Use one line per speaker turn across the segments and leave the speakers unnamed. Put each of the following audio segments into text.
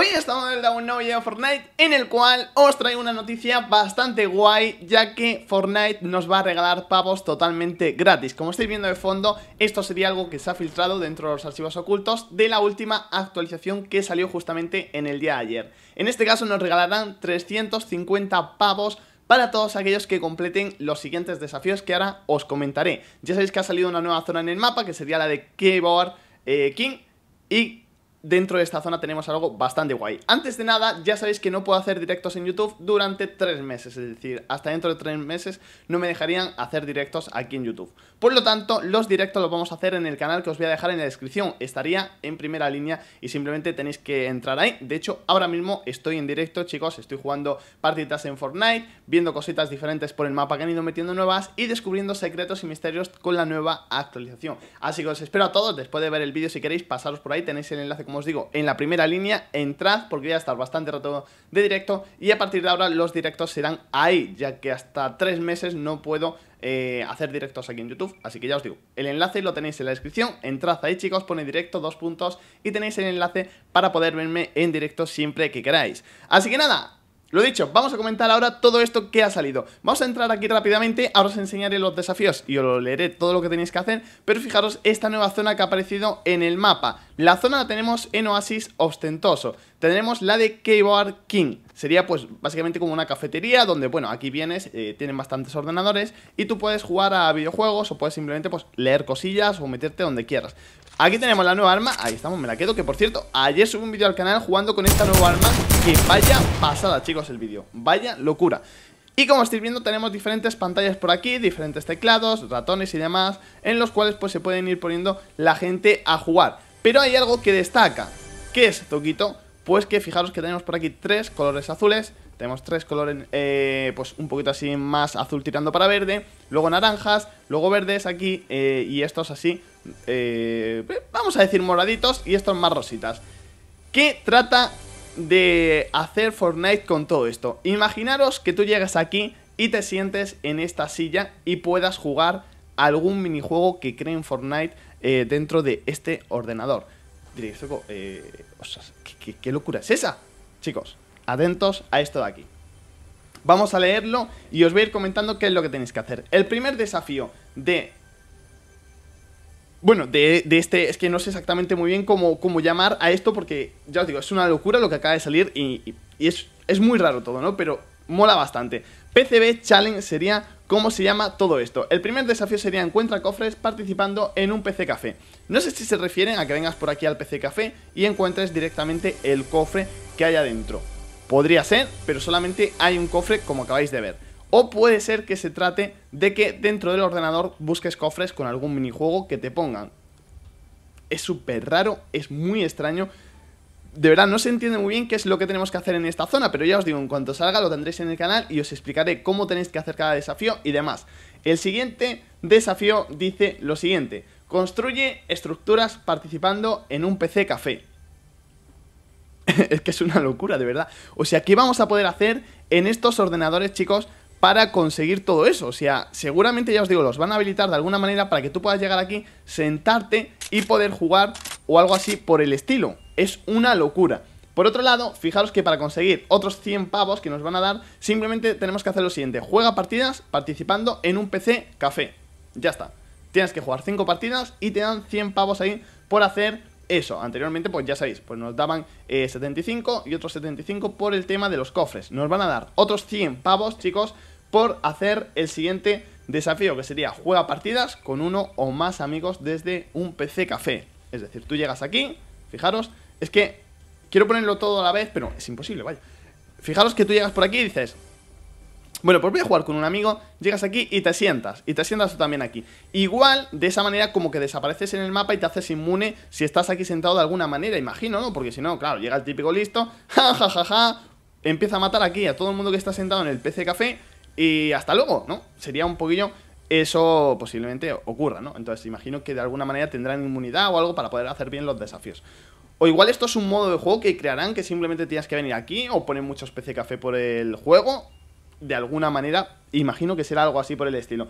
Hoy estamos en el video de Fortnite en el cual os traigo una noticia bastante guay ya que Fortnite nos va a regalar pavos totalmente gratis. Como estáis viendo de fondo, esto sería algo que se ha filtrado dentro de los archivos ocultos de la última actualización que salió justamente en el día de ayer. En este caso nos regalarán 350 pavos para todos aquellos que completen los siguientes desafíos que ahora os comentaré. Ya sabéis que ha salido una nueva zona en el mapa que sería la de Keyboard eh, King y dentro de esta zona tenemos algo bastante guay. Antes de nada, ya sabéis que no puedo hacer directos en YouTube durante tres meses, es decir, hasta dentro de tres meses no me dejarían hacer directos aquí en YouTube. Por lo tanto, los directos los vamos a hacer en el canal que os voy a dejar en la descripción, estaría en primera línea y simplemente tenéis que entrar ahí. De hecho, ahora mismo estoy en directo, chicos, estoy jugando partidas en Fortnite, viendo cositas diferentes por el mapa que han ido metiendo nuevas y descubriendo secretos y misterios con la nueva actualización. Así que os espero a todos, después de ver el vídeo si queréis pasaros por ahí, tenéis el enlace como os digo, en la primera línea, entrad porque ya está bastante rato de directo y a partir de ahora los directos serán ahí, ya que hasta tres meses no puedo eh, hacer directos aquí en YouTube, así que ya os digo, el enlace lo tenéis en la descripción, entrad ahí chicos, pone directo, dos puntos y tenéis el enlace para poder verme en directo siempre que queráis. Así que nada, lo dicho, vamos a comentar ahora todo esto que ha salido. Vamos a entrar aquí rápidamente, ahora os enseñaré los desafíos y os leeré todo lo que tenéis que hacer, pero fijaros esta nueva zona que ha aparecido en el mapa. La zona la tenemos en Oasis Ostentoso, tendremos la de Keyboard King. Sería pues básicamente como una cafetería donde, bueno, aquí vienes, eh, tienen bastantes ordenadores y tú puedes jugar a videojuegos o puedes simplemente pues leer cosillas o meterte donde quieras. Aquí tenemos la nueva arma, ahí estamos, me la quedo Que por cierto, ayer subí un vídeo al canal jugando con esta nueva arma Que vaya pasada, chicos, el vídeo Vaya locura y como estáis viendo tenemos diferentes pantallas por aquí, diferentes teclados, ratones y demás, en los cuales pues se pueden ir poniendo la gente a jugar. Pero hay algo que destaca, que es, Toquito, pues que fijaros que tenemos por aquí tres colores azules, tenemos tres colores eh, pues un poquito así más azul tirando para verde, luego naranjas, luego verdes aquí eh, y estos así, eh, vamos a decir moraditos y estos más rositas. ¿Qué trata de hacer Fortnite con todo esto? Imaginaros que tú llegas aquí y te sientes en esta silla y puedas jugar algún minijuego que creen en Fortnite dentro de este ordenador. Eh, ¿qué, locura es esa? Chicos, atentos a esto de aquí. Vamos a leerlo y os voy a ir comentando qué es lo que tenéis que hacer. El primer desafío de... Bueno, de, este, es que no sé exactamente muy bien cómo, cómo, llamar a esto porque, ya os digo, es una locura lo que acaba de salir y, es, es muy raro todo, ¿no? Pero mola bastante. PCB Challenge sería cómo se llama todo esto. El primer desafío sería encuentra cofres participando en un PC Café. No sé si se refieren a que vengas por aquí al PC Café y encuentres directamente el cofre que hay adentro. Podría ser, pero solamente hay un cofre como acabáis de ver. O puede ser que se trate de que dentro del ordenador busques cofres con algún minijuego que te pongan. Es súper raro, es muy extraño, de verdad no se entiende muy bien qué es lo que tenemos que hacer en esta zona, pero ya os digo, en cuanto salga lo tendréis en el canal y os explicaré cómo tenéis que hacer cada desafío y demás. El siguiente desafío dice lo siguiente, construye estructuras participando en un PC café. es que es una locura, de verdad. O sea, ¿qué vamos a poder hacer en estos ordenadores, chicos? para conseguir todo eso. O sea, seguramente ya os digo, los van a habilitar de alguna manera para que tú puedas llegar aquí, sentarte y poder jugar o algo así por el estilo es una locura. Por otro lado, fijaros que para conseguir otros 100 pavos que nos van a dar, simplemente tenemos que hacer lo siguiente. Juega partidas participando en un PC café. Ya está. Tienes que jugar 5 partidas y te dan 100 pavos ahí por hacer eso. Anteriormente, pues ya sabéis, pues nos daban 75 eh, y otros 75 por el tema de los cofres. Nos van a dar otros 100 pavos, chicos, por hacer el siguiente desafío, que sería juega partidas con uno o más amigos desde un PC café. Es decir, tú llegas aquí, fijaros, es que quiero ponerlo todo a la vez, pero es imposible, vaya. Fijaros que tú llegas por aquí y dices, bueno, pues voy a jugar con un amigo, llegas aquí y te sientas, y te sientas tú también aquí. Igual, de esa manera como que desapareces en el mapa y te haces inmune si estás aquí sentado de alguna manera, imagino, ¿no? Porque si no, claro, llega el típico listo, ja, ja, ja, ja, empieza a matar aquí a todo el mundo que está sentado en el PC Café y hasta luego, ¿no? Sería un poquillo eso posiblemente ocurra, ¿no? Entonces imagino que de alguna manera tendrán inmunidad o algo para poder hacer bien los desafíos. O igual esto es un modo de juego que crearán que simplemente tienes que venir aquí o poner muchos PC Café por el juego. De alguna manera, imagino que será algo así por el estilo.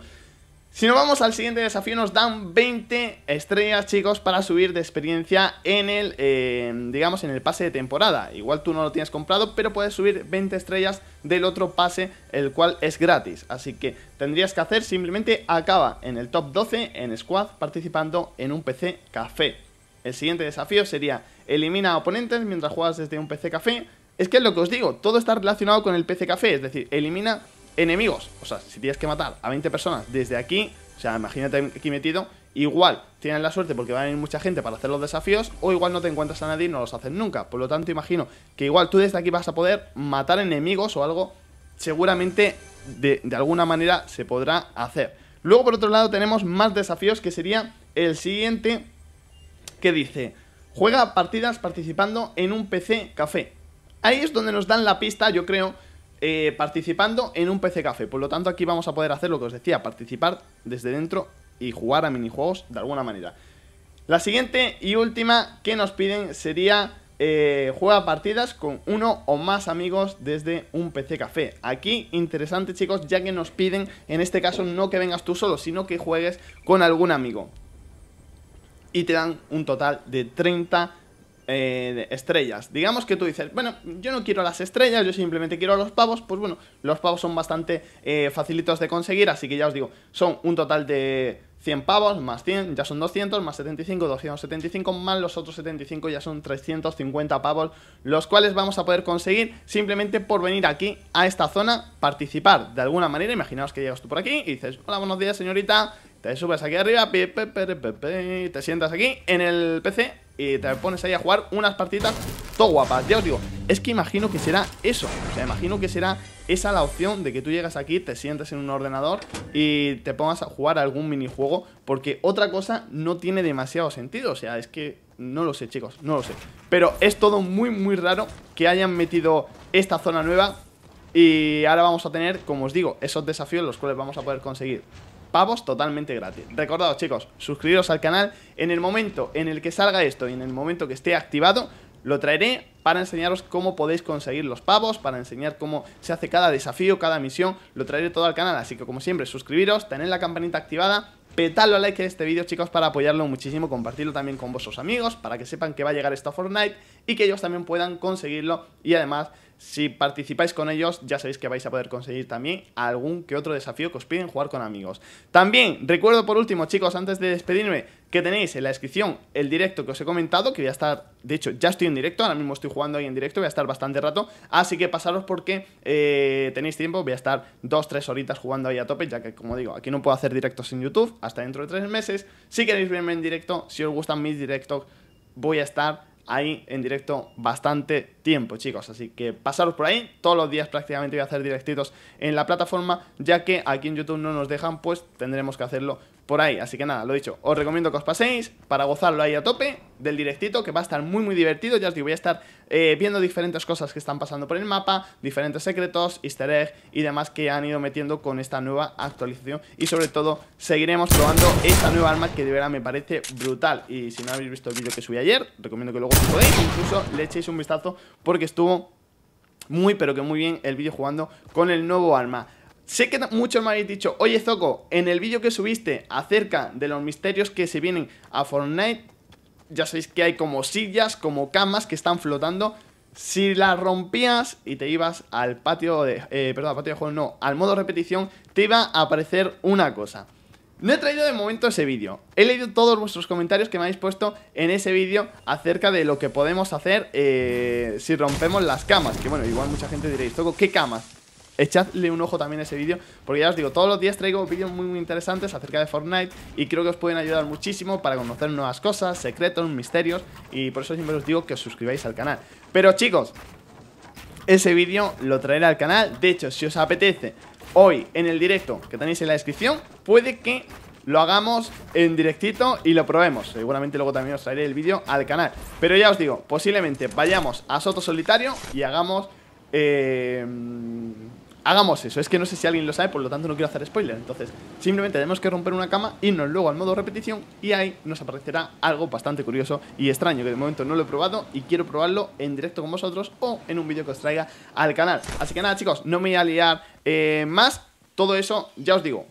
Si nos vamos al siguiente desafío, nos dan 20 estrellas, chicos, para subir de experiencia en el, eh, digamos, en el pase de temporada. Igual tú no lo tienes comprado, pero puedes subir 20 estrellas del otro pase, el cual es gratis. Así que tendrías que hacer simplemente acaba en el top 12 en Squad participando en un PC Café. El siguiente desafío sería elimina a oponentes mientras juegas desde un PC café. Es que es lo que os digo, todo está relacionado con el PC café, es decir, elimina enemigos. O sea, si tienes que matar a 20 personas desde aquí, o sea, imagínate aquí metido, igual tienen la suerte porque va a venir mucha gente para hacer los desafíos, o igual no te encuentras a nadie y no los hacen nunca. Por lo tanto, imagino que igual tú desde aquí vas a poder matar enemigos o algo, seguramente de, de alguna manera se podrá hacer. Luego, por otro lado, tenemos más desafíos que sería el siguiente que dice... Juega partidas participando en un PC café. Ahí es donde nos dan la pista, yo creo, eh, participando en un PC café. Por lo tanto, aquí vamos a poder hacer lo que os decía, participar desde dentro y jugar a minijuegos de alguna manera. La siguiente y última que nos piden sería eh, juega partidas con uno o más amigos desde un PC café. Aquí interesante chicos, ya que nos piden en este caso no que vengas tú solo, sino que juegues con algún amigo y te dan un total de 30 eh, estrellas. Digamos que tú dices, bueno, yo no quiero las estrellas, yo simplemente quiero los pavos. Pues bueno, los pavos son bastante eh, facilitos de conseguir, así que ya os digo, son un total de 100 pavos, más 100, ya son 200, más 75, 275, más los otros 75, ya son 350 pavos, los cuales vamos a poder conseguir simplemente por venir aquí a esta zona, participar de alguna manera. Imaginaos que llegas tú por aquí y dices, hola, buenos días, señorita. Te subes aquí arriba, te sientas aquí en el PC y te pones ahí a jugar unas partitas todo guapas. Ya os digo, es que imagino que será eso. O sea, imagino que será esa la opción de que tú llegas aquí, te sientes en un ordenador y te pongas a jugar algún minijuego. Porque otra cosa no tiene demasiado sentido. O sea, es que no lo sé, chicos, no lo sé. Pero es todo muy, muy raro que hayan metido esta zona nueva. Y ahora vamos a tener, como os digo, esos desafíos los cuales vamos a poder conseguir pavos totalmente gratis. Recordados, chicos, suscribiros al canal. En el momento en el que salga esto y en el momento que esté activado, lo traeré para enseñaros cómo podéis conseguir los pavos, para enseñar cómo se hace cada desafío, cada misión, lo traeré todo al canal, así que como siempre, suscribiros, tened la campanita activada, petadlo a like de este vídeo chicos para apoyarlo muchísimo, compartirlo también con vuestros amigos, para que sepan que va a llegar esta Fortnite y que ellos también puedan conseguirlo. Y además, si participáis con ellos, ya sabéis que vais a poder conseguir también algún que otro desafío que os piden jugar con amigos. También, recuerdo por último, chicos, antes de despedirme, que tenéis en la descripción el directo que os he comentado, que voy a estar, de hecho, ya estoy en directo, ahora mismo estoy jugando ahí en directo, voy a estar bastante rato, así que pasaros porque eh, tenéis tiempo, voy a estar dos, tres horitas jugando ahí a tope, ya que como digo, aquí no puedo hacer directos en YouTube hasta dentro de tres meses, si queréis verme en directo, si os gustan mis directos, voy a estar ahí en directo bastante tiempo, chicos. Así que pasaros por ahí. Todos los días prácticamente voy a hacer directitos en la plataforma, ya que aquí en YouTube no nos dejan, pues tendremos que hacerlo por ahí. Así que nada, lo dicho, os recomiendo que os paséis para gozarlo ahí a tope del directito, que va a estar muy muy divertido. Ya os digo, voy a estar eh, viendo diferentes cosas que están pasando por el mapa, diferentes secretos, easter egg y demás que han ido metiendo con esta nueva actualización. Y sobre todo, seguiremos probando esta nueva arma que de verdad me parece brutal. Y si no habéis visto el vídeo que subí ayer, recomiendo que luego si podéis, incluso le echéis un vistazo porque estuvo muy pero que muy bien el vídeo jugando con el nuevo arma. Sé que muchos me habéis dicho, oye Zoco, en el vídeo que subiste acerca de los misterios que se vienen a Fortnite, ya sabéis que hay como sillas, como camas que están flotando. Si las rompías y te ibas al patio de... Eh, perdón, al patio de juego, no, al modo repetición, te iba a aparecer una cosa. No he traído de momento ese vídeo. He leído todos vuestros comentarios que me habéis puesto en ese vídeo acerca de lo que podemos hacer eh, si rompemos las camas. Que bueno, igual mucha gente diréis, Zoco, ¿qué camas? echadle un ojo también a ese vídeo, porque ya os digo, todos los días traigo vídeos muy, muy interesantes acerca de Fortnite y creo que os pueden ayudar muchísimo para conocer nuevas cosas, secretos, misterios, y por eso siempre os digo que os suscribáis al canal. Pero chicos, ese vídeo lo traeré al canal, de hecho, si os apetece, hoy en el directo que tenéis en la descripción, puede que lo hagamos en directito y lo probemos. Seguramente luego también os traeré el vídeo al canal. Pero ya os digo, posiblemente vayamos a Soto Solitario y hagamos... Eh, hagamos eso. Es que no sé si alguien lo sabe, por lo tanto no quiero hacer spoiler. Entonces, simplemente tenemos que romper una cama, irnos luego al modo repetición y ahí nos aparecerá algo bastante curioso y extraño que de momento no lo he probado y quiero probarlo en directo con vosotros o en un vídeo que os traiga al canal. Así que nada, chicos, no me voy a liar eh, más. Todo eso, ya os digo,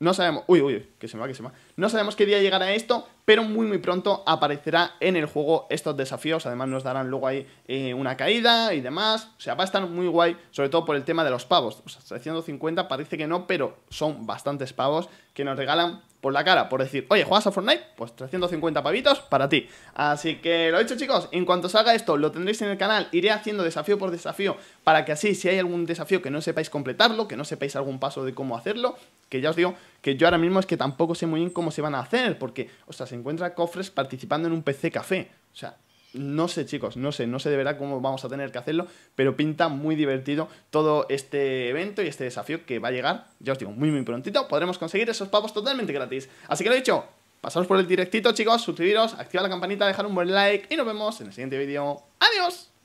no sabemos... Uy, uy, que se va, que se va. No sabemos qué día llegará esto, pero muy muy pronto aparecerá en el juego estos desafíos. Además nos darán luego ahí eh, una caída y demás. O sea, va a estar muy guay, sobre todo por el tema de los pavos. O sea, 350 parece que no, pero son bastantes pavos que nos regalan por la cara, por decir, oye, ¿juegas a Fortnite? Pues 350 pavitos para ti. Así que lo he dicho chicos, en cuanto salga esto, lo tendréis en el canal, iré haciendo desafío por desafío, para que así, si hay algún desafío que no sepáis completarlo, que no sepáis algún paso de cómo hacerlo, que ya os digo que yo ahora mismo es que tampoco sé muy bien cómo se van a hacer, porque, o sea, se encuentra Cofres participando en un PC Café. O sea, no sé, chicos, no sé, no sé de verdad cómo vamos a tener que hacerlo, pero pinta muy divertido todo este evento y este desafío que va a llegar, ya os digo, muy, muy prontito. Podremos conseguir esos pavos totalmente gratis. Así que lo dicho, pasaros por el directito, chicos, suscribiros, Activa la campanita, dejar un buen like y nos vemos en el siguiente vídeo. ¡Adiós!